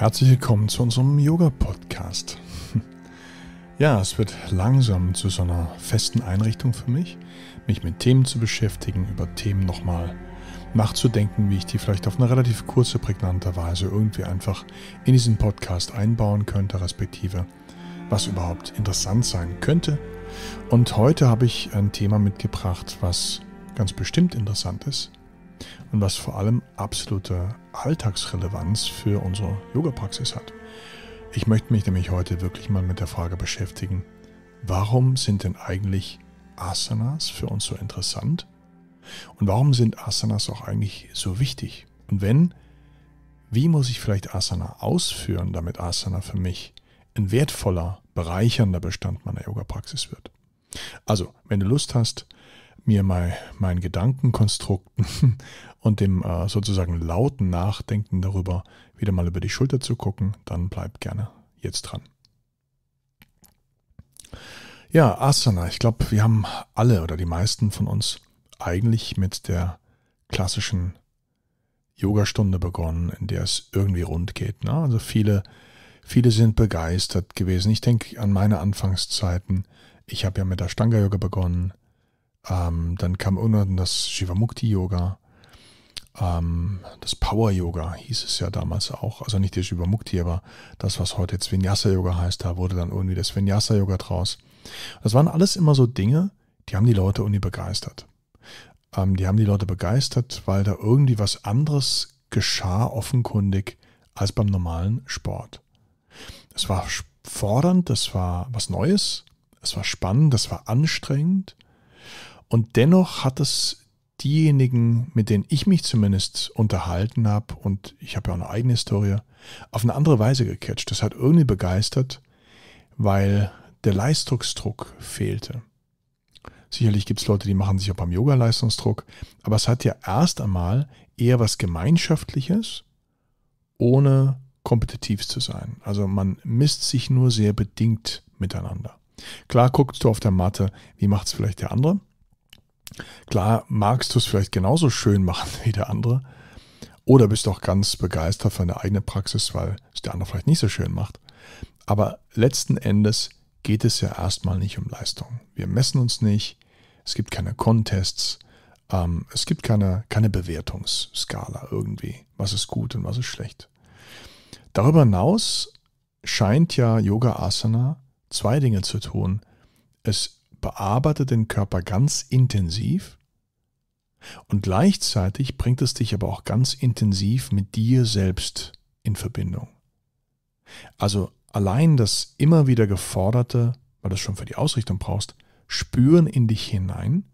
Herzlich willkommen zu unserem Yoga-Podcast. Ja, es wird langsam zu so einer festen Einrichtung für mich, mich mit Themen zu beschäftigen, über Themen nochmal nachzudenken, wie ich die vielleicht auf eine relativ kurze, prägnante Weise irgendwie einfach in diesen Podcast einbauen könnte, respektive was überhaupt interessant sein könnte. Und heute habe ich ein Thema mitgebracht, was ganz bestimmt interessant ist, und was vor allem absolute Alltagsrelevanz für unsere Yoga-Praxis hat. Ich möchte mich nämlich heute wirklich mal mit der Frage beschäftigen, warum sind denn eigentlich Asanas für uns so interessant? Und warum sind Asanas auch eigentlich so wichtig? Und wenn, wie muss ich vielleicht Asana ausführen, damit Asana für mich ein wertvoller, bereichernder Bestand meiner Yoga-Praxis wird? Also, wenn du Lust hast, mir mal meinen Gedankenkonstrukten und dem äh, sozusagen lauten Nachdenken darüber wieder mal über die Schulter zu gucken, dann bleib gerne jetzt dran. Ja, Asana. Ich glaube, wir haben alle oder die meisten von uns eigentlich mit der klassischen Yogastunde begonnen, in der es irgendwie rund geht. Ne? Also viele, viele sind begeistert gewesen. Ich denke an meine Anfangszeiten. Ich habe ja mit der Stanga Yoga begonnen. Ähm, dann kam irgendwann das Shivamukti-Yoga, ähm, das Power-Yoga hieß es ja damals auch. Also nicht der Shivamukti, aber das, was heute jetzt Vinyasa-Yoga heißt, da wurde dann irgendwie das Vinyasa-Yoga draus. Das waren alles immer so Dinge, die haben die Leute irgendwie begeistert. Ähm, die haben die Leute begeistert, weil da irgendwie was anderes geschah offenkundig als beim normalen Sport. Es war fordernd, das war was Neues, es war spannend, das war anstrengend und dennoch hat es diejenigen, mit denen ich mich zumindest unterhalten habe, und ich habe ja auch eine eigene Historie, auf eine andere Weise gecatcht. Das hat irgendwie begeistert, weil der Leistungsdruck fehlte. Sicherlich gibt es Leute, die machen sich auch beim Yoga Leistungsdruck, aber es hat ja erst einmal eher was Gemeinschaftliches, ohne kompetitiv zu sein. Also man misst sich nur sehr bedingt miteinander. Klar guckst du auf der Matte, wie macht es vielleicht der andere, Klar, magst du es vielleicht genauso schön machen wie der andere. Oder bist du auch ganz begeistert von der eigenen Praxis, weil es der andere vielleicht nicht so schön macht. Aber letzten Endes geht es ja erstmal nicht um Leistung. Wir messen uns nicht. Es gibt keine Contests. Ähm, es gibt keine, keine Bewertungsskala irgendwie. Was ist gut und was ist schlecht. Darüber hinaus scheint ja Yoga Asana zwei Dinge zu tun. Es bearbeitet den Körper ganz intensiv und gleichzeitig bringt es dich aber auch ganz intensiv mit dir selbst in Verbindung. Also allein das immer wieder geforderte, weil du es schon für die Ausrichtung brauchst, spüren in dich hinein,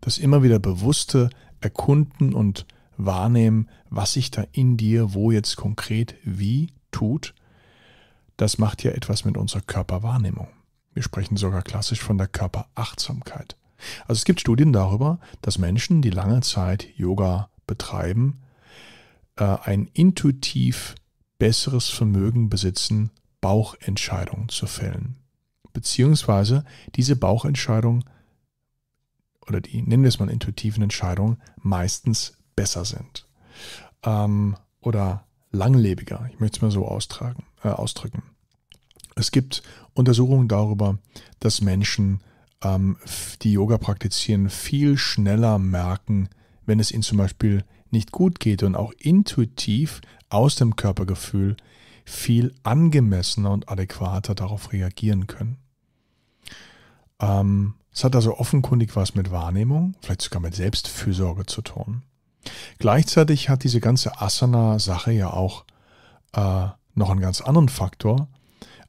das immer wieder bewusste Erkunden und Wahrnehmen, was sich da in dir wo jetzt konkret wie tut, das macht ja etwas mit unserer Körperwahrnehmung. Wir sprechen sogar klassisch von der Körperachtsamkeit. Also es gibt Studien darüber, dass Menschen, die lange Zeit Yoga betreiben, äh, ein intuitiv besseres Vermögen besitzen, Bauchentscheidungen zu fällen. Beziehungsweise diese Bauchentscheidung oder die, nennen wir es mal intuitiven Entscheidungen, meistens besser sind. Ähm, oder langlebiger, ich möchte es mal so austragen, äh, ausdrücken. Es gibt Untersuchungen darüber, dass Menschen, ähm, die Yoga praktizieren, viel schneller merken, wenn es ihnen zum Beispiel nicht gut geht und auch intuitiv aus dem Körpergefühl viel angemessener und adäquater darauf reagieren können. Ähm, es hat also offenkundig was mit Wahrnehmung, vielleicht sogar mit Selbstfürsorge zu tun. Gleichzeitig hat diese ganze Asana-Sache ja auch äh, noch einen ganz anderen Faktor,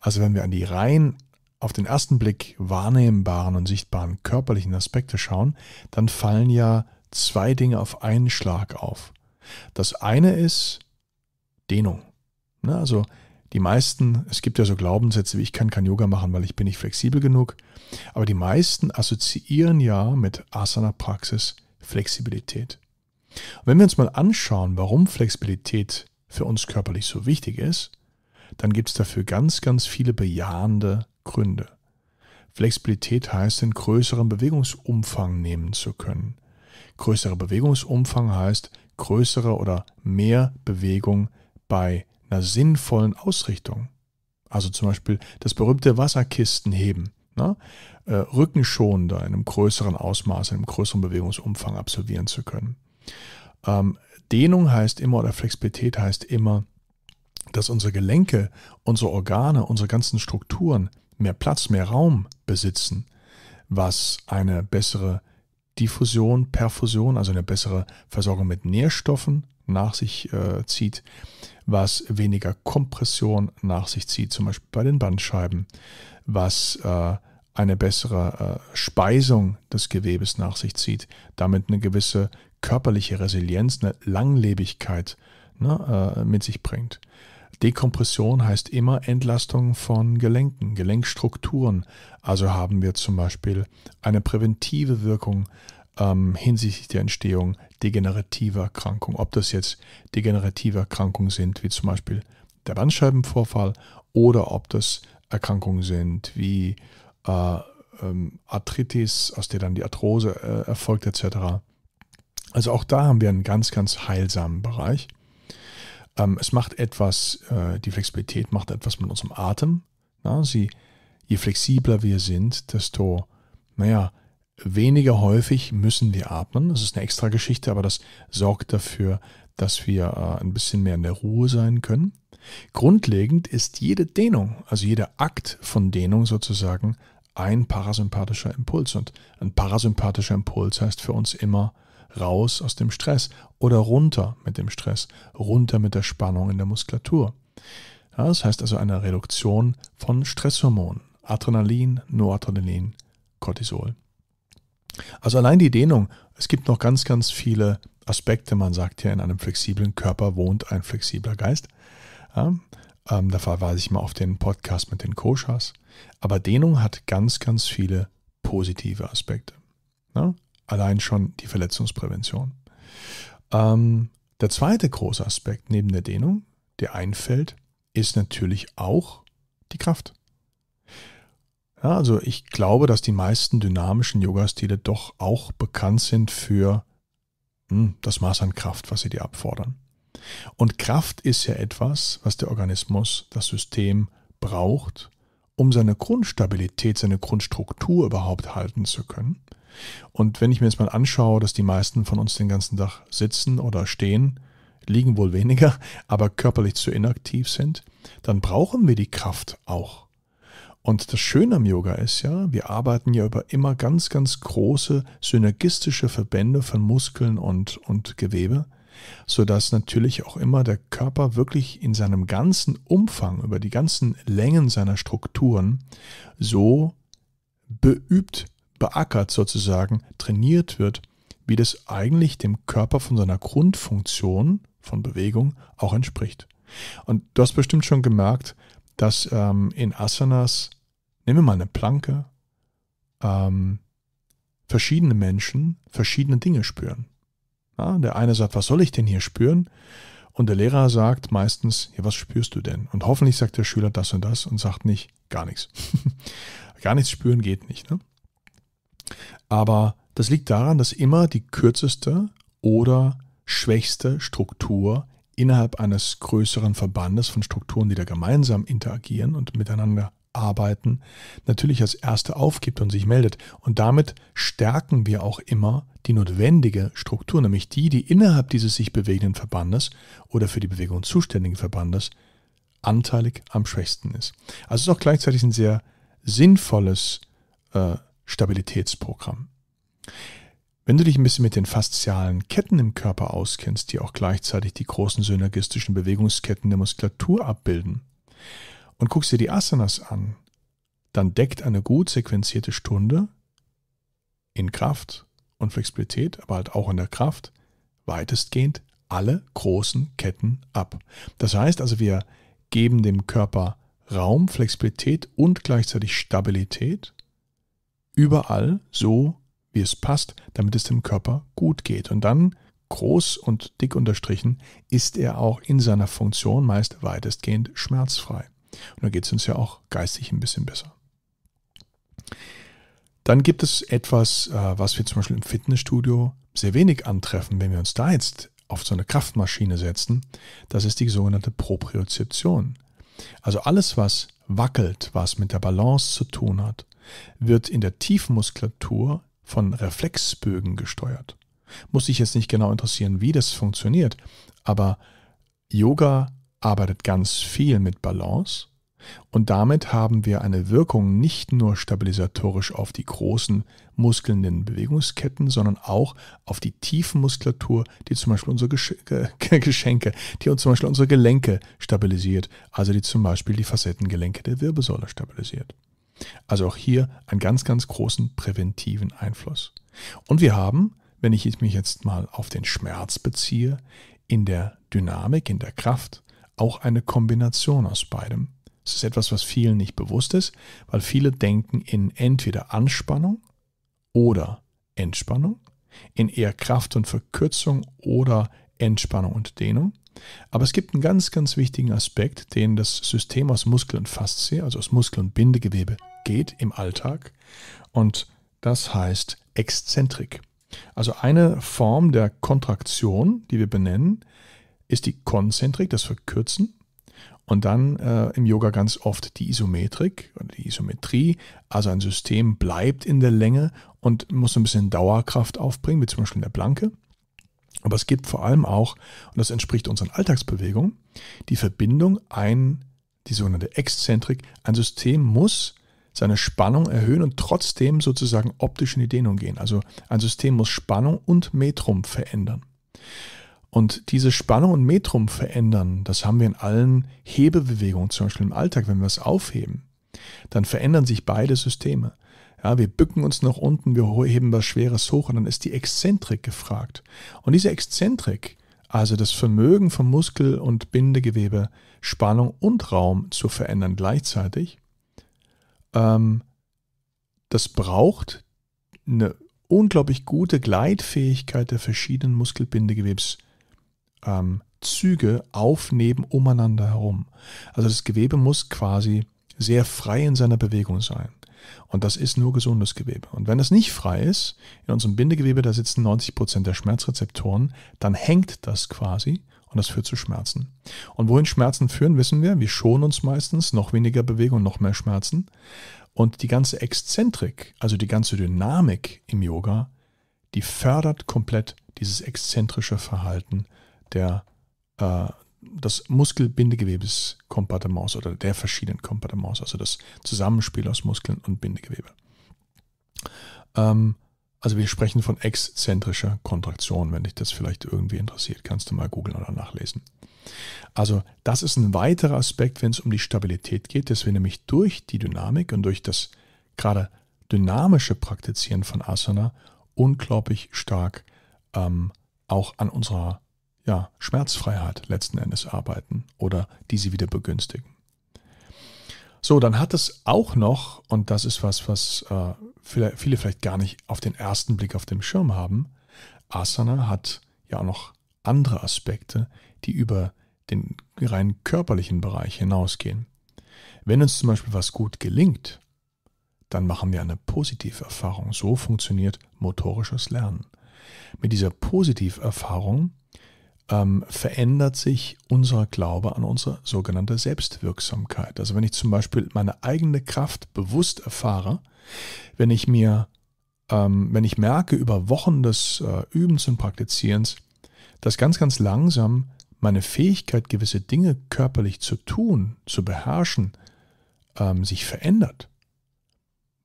also wenn wir an die rein auf den ersten Blick wahrnehmbaren und sichtbaren körperlichen Aspekte schauen, dann fallen ja zwei Dinge auf einen Schlag auf. Das eine ist Dehnung. Ne, also die meisten, es gibt ja so Glaubenssätze wie ich kann kein Yoga machen, weil ich bin nicht flexibel genug. Aber die meisten assoziieren ja mit Asana-Praxis Flexibilität. Und wenn wir uns mal anschauen, warum Flexibilität für uns körperlich so wichtig ist, dann gibt es dafür ganz, ganz viele bejahende Gründe. Flexibilität heißt, den größeren Bewegungsumfang nehmen zu können. Größerer Bewegungsumfang heißt größere oder mehr Bewegung bei einer sinnvollen Ausrichtung. Also zum Beispiel das berühmte Wasserkistenheben. Ne? Äh, rückenschonender in einem größeren Ausmaß, in einem größeren Bewegungsumfang absolvieren zu können. Ähm, Dehnung heißt immer oder Flexibilität heißt immer dass unsere Gelenke, unsere Organe, unsere ganzen Strukturen mehr Platz, mehr Raum besitzen, was eine bessere Diffusion, Perfusion, also eine bessere Versorgung mit Nährstoffen nach sich äh, zieht, was weniger Kompression nach sich zieht, zum Beispiel bei den Bandscheiben, was äh, eine bessere äh, Speisung des Gewebes nach sich zieht, damit eine gewisse körperliche Resilienz, eine Langlebigkeit ne, äh, mit sich bringt. Dekompression heißt immer Entlastung von Gelenken, Gelenkstrukturen. Also haben wir zum Beispiel eine präventive Wirkung ähm, hinsichtlich der Entstehung degenerativer Erkrankungen. Ob das jetzt degenerative Erkrankungen sind, wie zum Beispiel der Bandscheibenvorfall, oder ob das Erkrankungen sind wie äh, ähm, Arthritis, aus der dann die Arthrose äh, erfolgt etc. Also auch da haben wir einen ganz, ganz heilsamen Bereich. Ähm, es macht etwas, äh, die Flexibilität macht etwas mit unserem Atem. Sie, je flexibler wir sind, desto, naja, weniger häufig müssen wir atmen. Das ist eine extra Geschichte, aber das sorgt dafür, dass wir äh, ein bisschen mehr in der Ruhe sein können. Grundlegend ist jede Dehnung, also jeder Akt von Dehnung sozusagen, ein parasympathischer Impuls. Und ein parasympathischer Impuls heißt für uns immer raus aus dem Stress oder runter mit dem Stress, runter mit der Spannung in der Muskulatur. das heißt also eine Reduktion von Stresshormonen, Adrenalin, Noradrenalin, Cortisol. Also allein die Dehnung, es gibt noch ganz, ganz viele Aspekte. Man sagt ja, in einem flexiblen Körper wohnt ein flexibler Geist. Ja, ähm, da verweise ich mal auf den Podcast mit den Koshas. Aber Dehnung hat ganz, ganz viele positive Aspekte. Ja, allein schon die Verletzungsprävention. Ähm, der zweite große Aspekt neben der Dehnung, der einfällt, ist natürlich auch die Kraft. Ja, also ich glaube, dass die meisten dynamischen Yoga-Stile doch auch bekannt sind für hm, das Maß an Kraft, was sie dir abfordern. Und Kraft ist ja etwas, was der Organismus, das System braucht, um seine Grundstabilität, seine Grundstruktur überhaupt halten zu können. Und wenn ich mir jetzt mal anschaue, dass die meisten von uns den ganzen Tag sitzen oder stehen, liegen wohl weniger, aber körperlich zu inaktiv sind, dann brauchen wir die Kraft auch. Und das Schöne am Yoga ist ja, wir arbeiten ja über immer ganz, ganz große synergistische Verbände von Muskeln und, und Gewebe sodass natürlich auch immer der Körper wirklich in seinem ganzen Umfang, über die ganzen Längen seiner Strukturen so beübt, beackert sozusagen, trainiert wird, wie das eigentlich dem Körper von seiner Grundfunktion von Bewegung auch entspricht. Und du hast bestimmt schon gemerkt, dass ähm, in Asanas, nehmen wir mal eine Planke, ähm, verschiedene Menschen verschiedene Dinge spüren. Ja, der eine sagt, was soll ich denn hier spüren? Und der Lehrer sagt meistens, ja, was spürst du denn? Und hoffentlich sagt der Schüler das und das und sagt nicht, gar nichts. gar nichts spüren geht nicht. Ne? Aber das liegt daran, dass immer die kürzeste oder schwächste Struktur innerhalb eines größeren Verbandes von Strukturen, die da gemeinsam interagieren und miteinander arbeiten, natürlich als Erste aufgibt und sich meldet. Und damit stärken wir auch immer die notwendige Struktur, nämlich die, die innerhalb dieses sich bewegenden Verbandes oder für die Bewegung zuständigen Verbandes anteilig am schwächsten ist. Also es ist auch gleichzeitig ein sehr sinnvolles äh, Stabilitätsprogramm. Wenn du dich ein bisschen mit den faszialen Ketten im Körper auskennst, die auch gleichzeitig die großen synergistischen Bewegungsketten der Muskulatur abbilden, und guckst dir die Asanas an, dann deckt eine gut sequenzierte Stunde in Kraft und Flexibilität, aber halt auch in der Kraft, weitestgehend alle großen Ketten ab. Das heißt also, wir geben dem Körper Raum, Flexibilität und gleichzeitig Stabilität überall so, wie es passt, damit es dem Körper gut geht. Und dann, groß und dick unterstrichen, ist er auch in seiner Funktion meist weitestgehend schmerzfrei. Und dann geht es uns ja auch geistig ein bisschen besser. Dann gibt es etwas, äh, was wir zum Beispiel im Fitnessstudio sehr wenig antreffen, wenn wir uns da jetzt auf so eine Kraftmaschine setzen. Das ist die sogenannte Propriozeption. Also alles, was wackelt, was mit der Balance zu tun hat, wird in der Tiefmuskulatur von Reflexbögen gesteuert. Muss ich jetzt nicht genau interessieren, wie das funktioniert, aber Yoga arbeitet ganz viel mit Balance und damit haben wir eine Wirkung nicht nur stabilisatorisch auf die großen muskelnden Bewegungsketten, sondern auch auf die tiefen Muskulatur, die zum Beispiel unsere Geschenke, die uns zum Beispiel unsere Gelenke stabilisiert, also die zum Beispiel die Facettengelenke der Wirbelsäule stabilisiert. Also auch hier einen ganz, ganz großen präventiven Einfluss. Und wir haben, wenn ich mich jetzt mal auf den Schmerz beziehe, in der Dynamik, in der Kraft, auch eine Kombination aus beidem. Es ist etwas, was vielen nicht bewusst ist, weil viele denken in entweder Anspannung oder Entspannung, in eher Kraft und Verkürzung oder Entspannung und Dehnung. Aber es gibt einen ganz, ganz wichtigen Aspekt, den das System aus Muskel und Faszie, also aus Muskel und Bindegewebe, geht im Alltag. Und das heißt Exzentrik. Also eine Form der Kontraktion, die wir benennen, ist die Konzentrik, das Verkürzen. Und dann äh, im Yoga ganz oft die Isometrik oder die Isometrie. Also ein System bleibt in der Länge und muss ein bisschen Dauerkraft aufbringen, wie zum Beispiel in der Planke. Aber es gibt vor allem auch, und das entspricht unseren Alltagsbewegungen, die Verbindung ein, die sogenannte Exzentrik. Ein System muss seine Spannung erhöhen und trotzdem sozusagen optisch in die Dehnung gehen. Also ein System muss Spannung und Metrum verändern. Und diese Spannung und Metrum verändern, das haben wir in allen Hebebewegungen, zum Beispiel im Alltag, wenn wir es aufheben, dann verändern sich beide Systeme. Ja, wir bücken uns nach unten, wir heben was Schweres hoch und dann ist die Exzentrik gefragt. Und diese Exzentrik, also das Vermögen von Muskel- und Bindegewebe, Spannung und Raum zu verändern gleichzeitig, ähm, das braucht eine unglaublich gute Gleitfähigkeit der verschiedenen Muskelbindegewebs- ähm, Züge aufnehmen umeinander herum. Also das Gewebe muss quasi sehr frei in seiner Bewegung sein. Und das ist nur gesundes Gewebe. Und wenn es nicht frei ist, in unserem Bindegewebe, da sitzen 90% Prozent der Schmerzrezeptoren, dann hängt das quasi und das führt zu Schmerzen. Und wohin Schmerzen führen, wissen wir. Wir schonen uns meistens, noch weniger Bewegung, noch mehr Schmerzen. Und die ganze Exzentrik, also die ganze Dynamik im Yoga, die fördert komplett dieses exzentrische Verhalten der, äh, des Muskelbindegewebes Kompartements oder der verschiedenen Kompartements, also das Zusammenspiel aus Muskeln und Bindegewebe. Ähm, also wir sprechen von exzentrischer Kontraktion, wenn dich das vielleicht irgendwie interessiert, kannst du mal googeln oder nachlesen. Also das ist ein weiterer Aspekt, wenn es um die Stabilität geht, dass wir nämlich durch die Dynamik und durch das gerade dynamische Praktizieren von Asana unglaublich stark ähm, auch an unserer ja, Schmerzfreiheit letzten Endes arbeiten oder diese wieder begünstigen. So, dann hat es auch noch, und das ist was, was äh, viele, vielleicht gar nicht auf den ersten Blick auf dem Schirm haben, Asana hat ja auch noch andere Aspekte, die über den rein körperlichen Bereich hinausgehen. Wenn uns zum Beispiel was gut gelingt, dann machen wir eine positive Erfahrung. So funktioniert motorisches Lernen. Mit dieser Positiverfahrung ähm, verändert sich unser Glaube an unsere sogenannte Selbstwirksamkeit. Also wenn ich zum Beispiel meine eigene Kraft bewusst erfahre, wenn ich mir, ähm, wenn ich merke über Wochen des äh, Übens und Praktizierens, dass ganz, ganz langsam meine Fähigkeit, gewisse Dinge körperlich zu tun, zu beherrschen, ähm, sich verändert.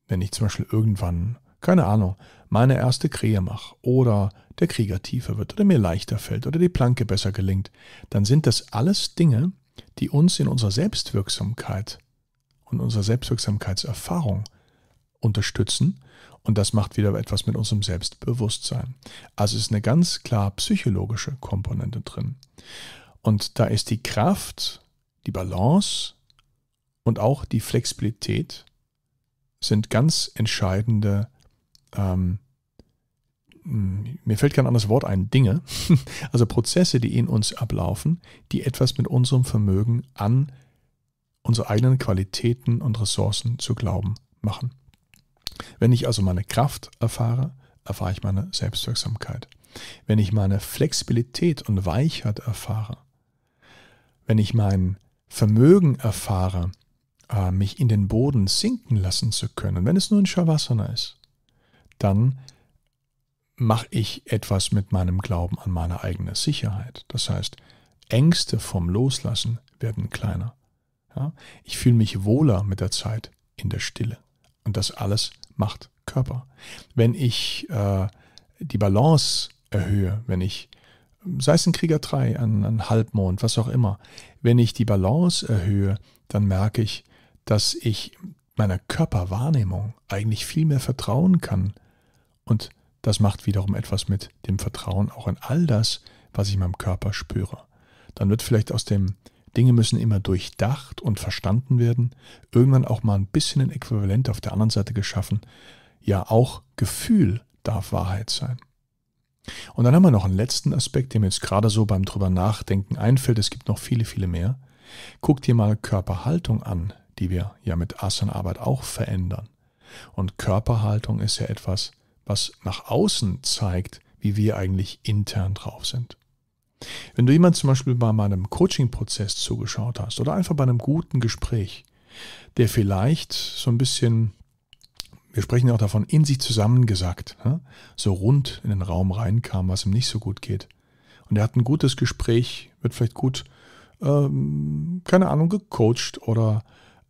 Wenn ich zum Beispiel irgendwann, keine Ahnung, meine erste Krähe mache oder der Krieger tiefer wird oder mir leichter fällt oder die Planke besser gelingt, dann sind das alles Dinge, die uns in unserer Selbstwirksamkeit und unserer Selbstwirksamkeitserfahrung unterstützen und das macht wieder etwas mit unserem Selbstbewusstsein. Also ist eine ganz klar psychologische Komponente drin. Und da ist die Kraft, die Balance und auch die Flexibilität sind ganz entscheidende ähm, mir fällt kein anderes Wort ein, Dinge, also Prozesse, die in uns ablaufen, die etwas mit unserem Vermögen an unsere eigenen Qualitäten und Ressourcen zu glauben machen. Wenn ich also meine Kraft erfahre, erfahre ich meine Selbstwirksamkeit. Wenn ich meine Flexibilität und Weichheit erfahre, wenn ich mein Vermögen erfahre, äh, mich in den Boden sinken lassen zu können, wenn es nur ein Schawassana ist, dann mache ich etwas mit meinem Glauben an meine eigene Sicherheit. Das heißt, Ängste vom Loslassen werden kleiner. Ja? Ich fühle mich wohler mit der Zeit in der Stille. Und das alles macht Körper. Wenn ich äh, die Balance erhöhe, wenn ich, sei es ein Krieger 3, ein, ein Halbmond, was auch immer, wenn ich die Balance erhöhe, dann merke ich, dass ich meiner Körperwahrnehmung eigentlich viel mehr vertrauen kann und das macht wiederum etwas mit dem Vertrauen auch in all das, was ich in meinem Körper spüre. Dann wird vielleicht aus dem Dinge müssen immer durchdacht und verstanden werden, irgendwann auch mal ein bisschen ein Äquivalent auf der anderen Seite geschaffen. Ja, auch Gefühl darf Wahrheit sein. Und dann haben wir noch einen letzten Aspekt, der mir jetzt gerade so beim drüber nachdenken einfällt. Es gibt noch viele, viele mehr. Guck dir mal Körperhaltung an, die wir ja mit Asanarbeit auch verändern. Und Körperhaltung ist ja etwas, was nach außen zeigt, wie wir eigentlich intern drauf sind. Wenn du jemand zum Beispiel bei meinem Coaching-Prozess zugeschaut hast oder einfach bei einem guten Gespräch, der vielleicht so ein bisschen, wir sprechen ja auch davon, in sich zusammengesackt, ne? so rund in den Raum reinkam, was ihm nicht so gut geht. Und er hat ein gutes Gespräch, wird vielleicht gut, ähm, keine Ahnung, gecoacht oder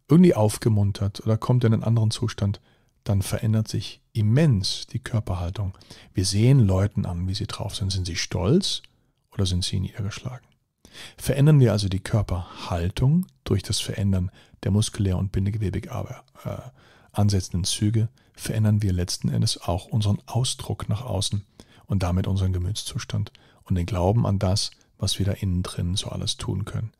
irgendwie aufgemuntert oder kommt in einen anderen Zustand dann verändert sich immens die Körperhaltung. Wir sehen Leuten an, wie sie drauf sind. Sind sie stolz oder sind sie niedergeschlagen? Verändern wir also die Körperhaltung durch das Verändern der muskulär und bindegewebig äh, ansetzenden Züge, verändern wir letzten Endes auch unseren Ausdruck nach außen und damit unseren Gemütszustand und den Glauben an das, was wir da innen drin so alles tun können.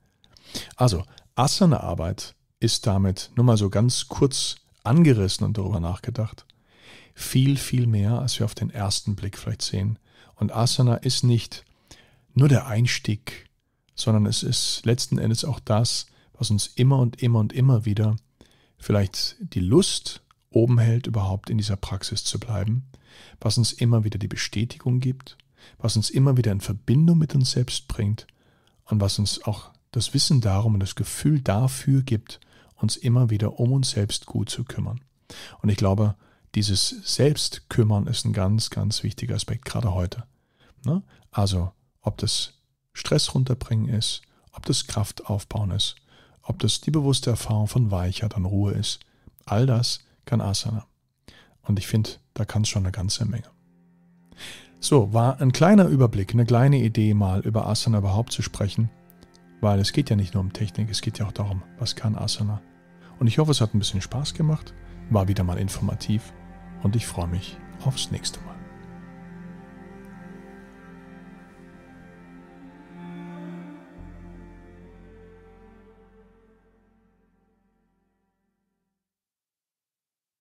Also, Asana-Arbeit ist damit nur mal so ganz kurz angerissen und darüber nachgedacht. Viel, viel mehr, als wir auf den ersten Blick vielleicht sehen. Und Asana ist nicht nur der Einstieg, sondern es ist letzten Endes auch das, was uns immer und immer und immer wieder vielleicht die Lust oben hält, überhaupt in dieser Praxis zu bleiben, was uns immer wieder die Bestätigung gibt, was uns immer wieder in Verbindung mit uns selbst bringt und was uns auch das Wissen darum und das Gefühl dafür gibt, uns immer wieder um uns selbst gut zu kümmern. Und ich glaube, dieses Selbstkümmern ist ein ganz, ganz wichtiger Aspekt, gerade heute. Ne? Also, ob das Stress runterbringen ist, ob das Kraft aufbauen ist, ob das die bewusste Erfahrung von Weichheit und Ruhe ist, all das kann Asana. Und ich finde, da kann es schon eine ganze Menge. So, war ein kleiner Überblick, eine kleine Idee mal über Asana überhaupt zu sprechen. Weil es geht ja nicht nur um Technik, es geht ja auch darum, was kann Asana. Und ich hoffe, es hat ein bisschen Spaß gemacht, war wieder mal informativ und ich freue mich aufs nächste Mal.